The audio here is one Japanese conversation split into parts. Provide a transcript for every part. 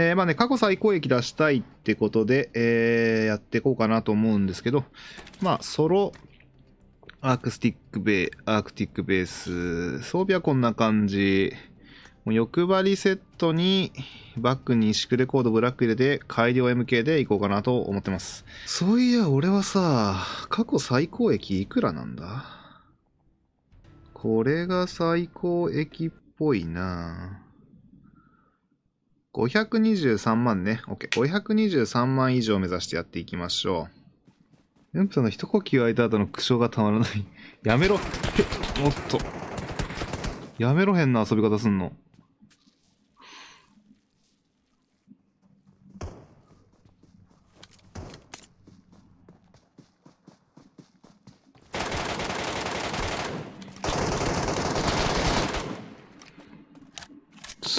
えー、まあね、過去最高益出したいってことで、えー、やっていこうかなと思うんですけど、まあ、ソロ、アークスティックベー、アークティックベース、装備はこんな感じ。もう欲張りセットに、バックにシクレコードブラック入れて、改良 MK でいこうかなと思ってます。そういや、俺はさ、過去最高益いくらなんだこれが最高益っぽいなぁ。523万ね。OK。523万以上目指してやっていきましょう。うんぷさんの一呼吸空いた後の苦笑がたまらないやめろおっと。やめろ変な遊び方すんの。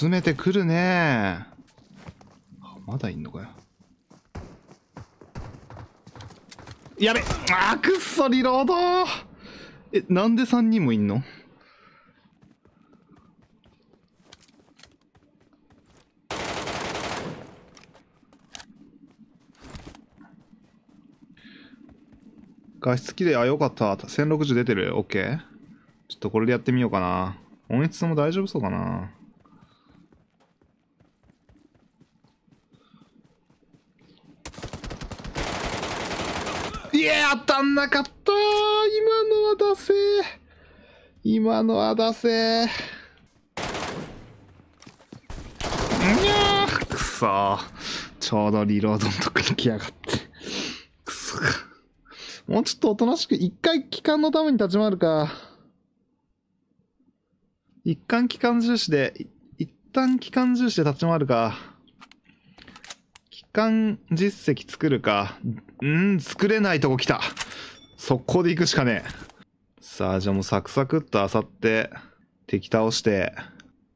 詰めてくるねまだいんのかよやべあくっそリロードえなんで3人もいんの画質綺麗あよかった1060出てる OK ちょっとこれでやってみようかな音質も大丈夫そうかな当たんなかった今のは出せ今のは出せにゃーくそちょうどリロードのとこに来やがって。くそか。もうちょっとおとなしく、一回帰還のために立ち回るか。一旦帰還重視で、一旦帰還重視で立ち回るか。間実績作るか。うん作れないとこ来た。速攻で行くしかねえ。さあ、じゃあもうサクサクっと漁って、敵倒して、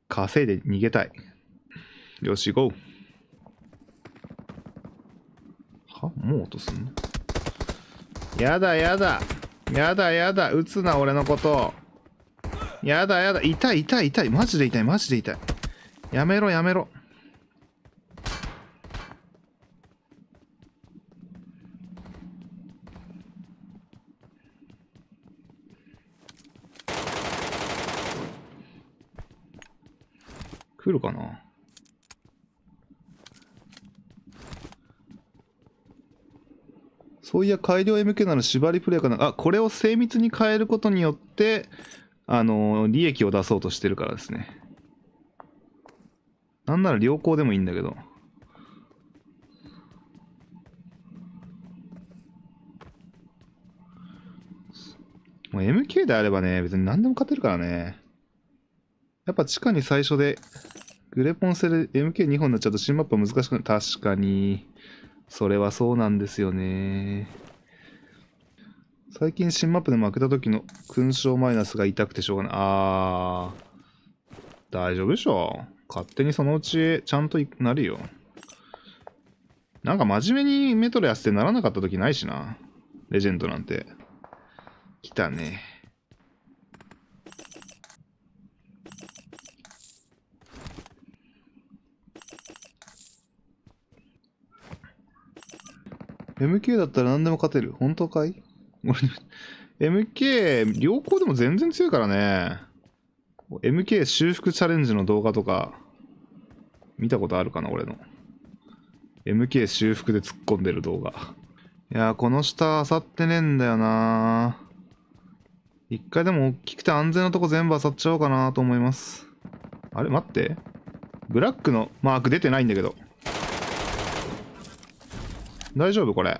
稼いで逃げたい。よし、行こう。はもう落とすんのやだやだ。やだやだ。撃つな、俺のこと。やだやだ。痛い痛い痛い。マジで痛い、マジで痛い。やめろやめろ。来るかなそういや改良 MK なら縛りプレイかな。あ、これを精密に変えることによって、あのー、利益を出そうとしてるからですね。なんなら良好でもいいんだけど。もう MK であればね、別に何でも勝てるからね。やっぱ地下に最初で、グレポンセル MK2 本になっちゃうと新マップ難しくない確かに。それはそうなんですよね。最近新マップで負けた時の勲章マイナスが痛くてしょうがない。あー。大丈夫でしょ。勝手にそのうちちゃんとなるよ。なんか真面目にメトロやってならなかった時ないしな。レジェンドなんて。来たね。MK だったら何でも勝てる。本当かい ?MK、良好でも全然強いからね。MK 修復チャレンジの動画とか、見たことあるかな、俺の。MK 修復で突っ込んでる動画。いやこの下、漁ってねえんだよな一回でも大きくて安全なとこ全部漁っちゃおうかなと思います。あれ待って。ブラックのマーク出てないんだけど。大丈夫これ。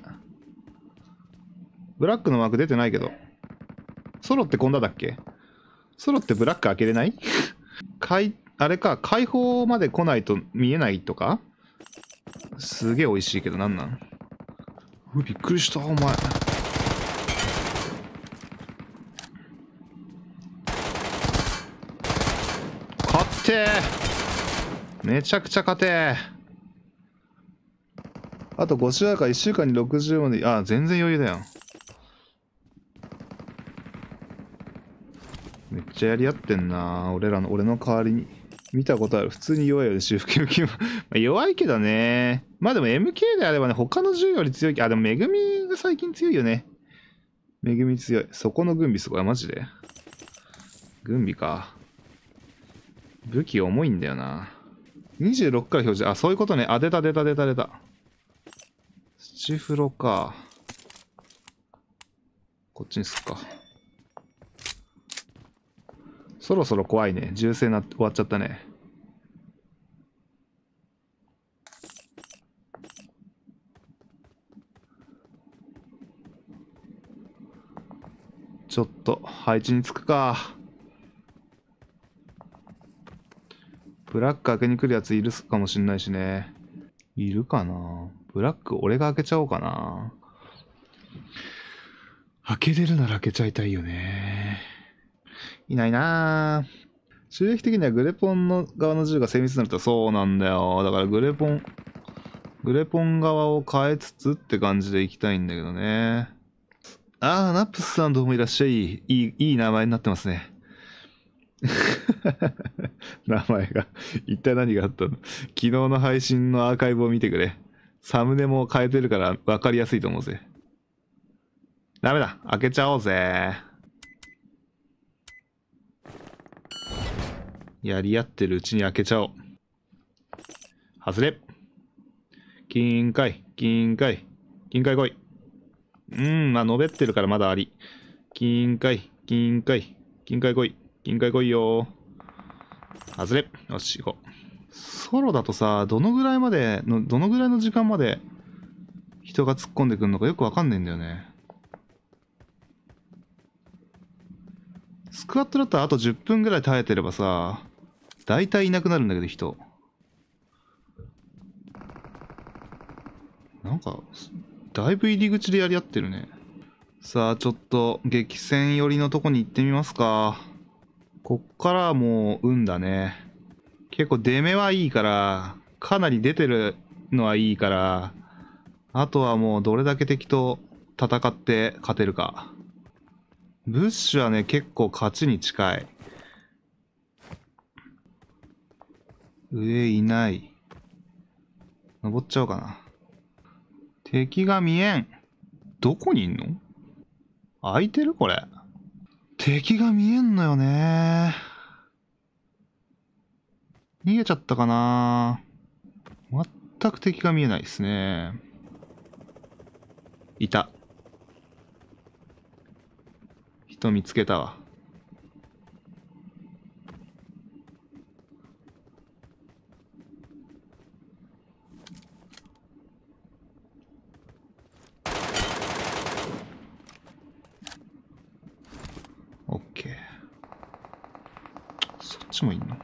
ブラックのマーク出てないけど。ソロってこんなだっけソロってブラック開けれない 開、あれか、解放まで来ないと見えないとかすげえ美味しいけどなんなんうびっくりした、お前。勝ってめちゃくちゃ勝てあと5週間か1週間に60まで、あ、全然余裕だよ。めっちゃやり合ってんな俺らの、俺の代わりに。見たことある。普通に弱いよね、修復 m 気もま弱いけどね。まあでも MK であればね、他の銃より強い。あ、でもめぐみが最近強いよね。めぐみ強い。そこの軍備すごい。マジで。軍備か。武器重いんだよな。26から表示。あ、そういうことね。あ、出た出た出た出た。ち風呂か。こっちにすっか。そろそろ怖いね。銃声な終わっちゃったね。ちょっと配置につくか。ブラック開けに来るやついるかもしんないしね。いるかなブラック俺が開けちゃおうかな。開けれるなら開けちゃいたいよね。いないな収益的にはグレポンの側の銃が精密になるとそうなんだよ。だからグレポン、グレポン側を変えつつって感じでいきたいんだけどね。ああ、ナップスさんどうもいらっしゃい。いい、いい名前になってますね。名前が一体何があったの昨日の配信のアーカイブを見てくれ。サムネも変えてるから分かりやすいと思うぜ。ダメだ開けちゃおうぜ。やり合ってるうちに開けちゃおう。外れ金塊、金塊、金塊来い。うん、まあ、伸べってるからまだあり。金塊、金塊、金塊来い。金塊来いよ。外れ。よし、行こう。ソロだとさ、どのぐらいまでの、どのぐらいの時間まで人が突っ込んでくるのかよくわかんないんだよね。スクワットだったらあと10分ぐらい耐えてればさ、大体いなくなるんだけど人。なんか、だいぶ入り口でやり合ってるね。さあ、ちょっと激戦寄りのとこに行ってみますか。こっからはもう運だね。結構出目はいいから、かなり出てるのはいいから、あとはもうどれだけ敵と戦って勝てるか。ブッシュはね、結構勝ちに近い。上いない。登っちゃおうかな。敵が見えん。どこにいんの開いてるこれ。敵が見えんのよね逃げちゃったかな全く敵が見えないですね。いた。人見つけたわ。オッケー。そっちもいんの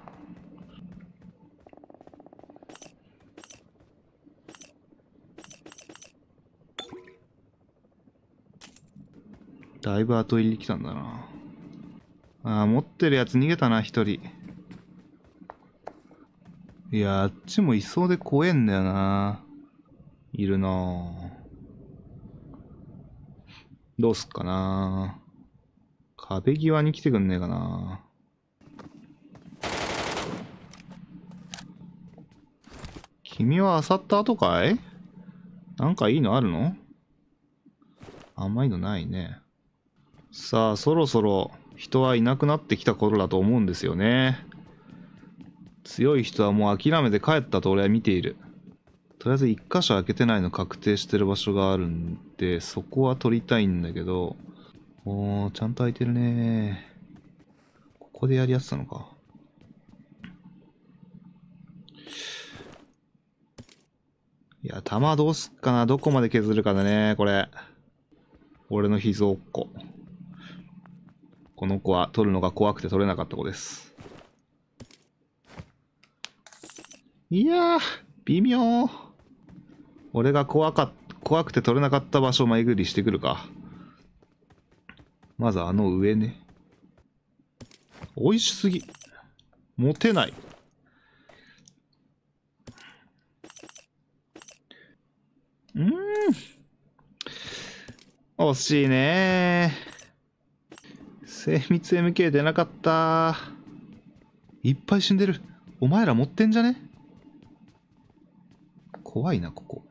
だいぶ後入りに来たんだな。ああ、持ってるやつ逃げたな、一人。いや、あっちもいそうで怖えんだよな。いるなどうすっかな壁際に来てくんねえかな君は漁った後かいなんかいいのあるの甘いのないね。さあ、そろそろ人はいなくなってきた頃だと思うんですよね。強い人はもう諦めて帰ったと俺は見ている。とりあえず一箇所開けてないの確定してる場所があるんで、そこは取りたいんだけど、おー、ちゃんと開いてるねここでやりやすたのか。いや、弾どうすっかな。どこまで削るかだね、これ。俺の秘蔵っ子。この子は取るのが怖くて取れなかった子です。いやー、微妙。俺が怖か、怖くて取れなかった場所を前ぐりしてくるか。まずあの上ね。美味しすぎ。持てない。うーん。惜しいねー。精密 MK 出なかったいっぱい死んでるお前ら持ってんじゃね怖いなここ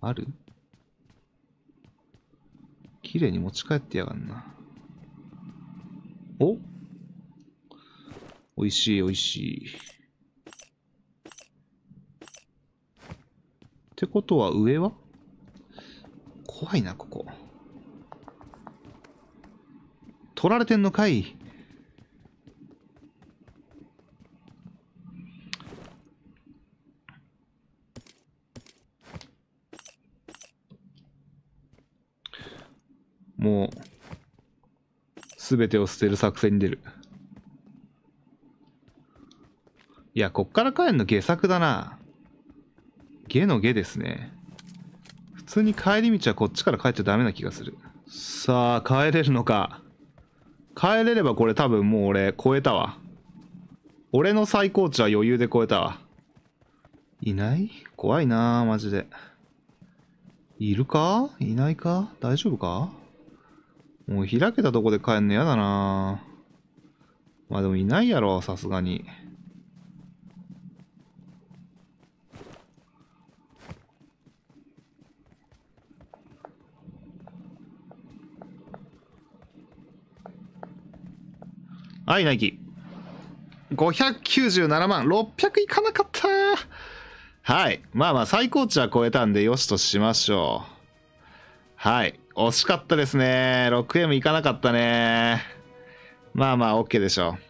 ある綺麗に持ち帰ってやがんなおおいしいおいしいってことは上は怖いなここ取られてんのかい。もう、すべてを捨てる作戦に出る。いや、こっから帰るの下作だな。下の下ですね。普通に帰り道はこっちから帰っちゃダメな気がする。さあ、帰れるのか。帰れればこれ多分もう俺超えたわ。俺の最高値は余裕で超えたわ。いない怖いなマジで。いるかいないか大丈夫かもう開けたとこで帰んの嫌だなまあでもいないやろ、さすがに。はい、ナイキ。597万、600いかなかった。はい。まあまあ、最高値は超えたんで、よしとしましょう。はい。惜しかったですね。6M いかなかったね。まあまあ、OK でしょう。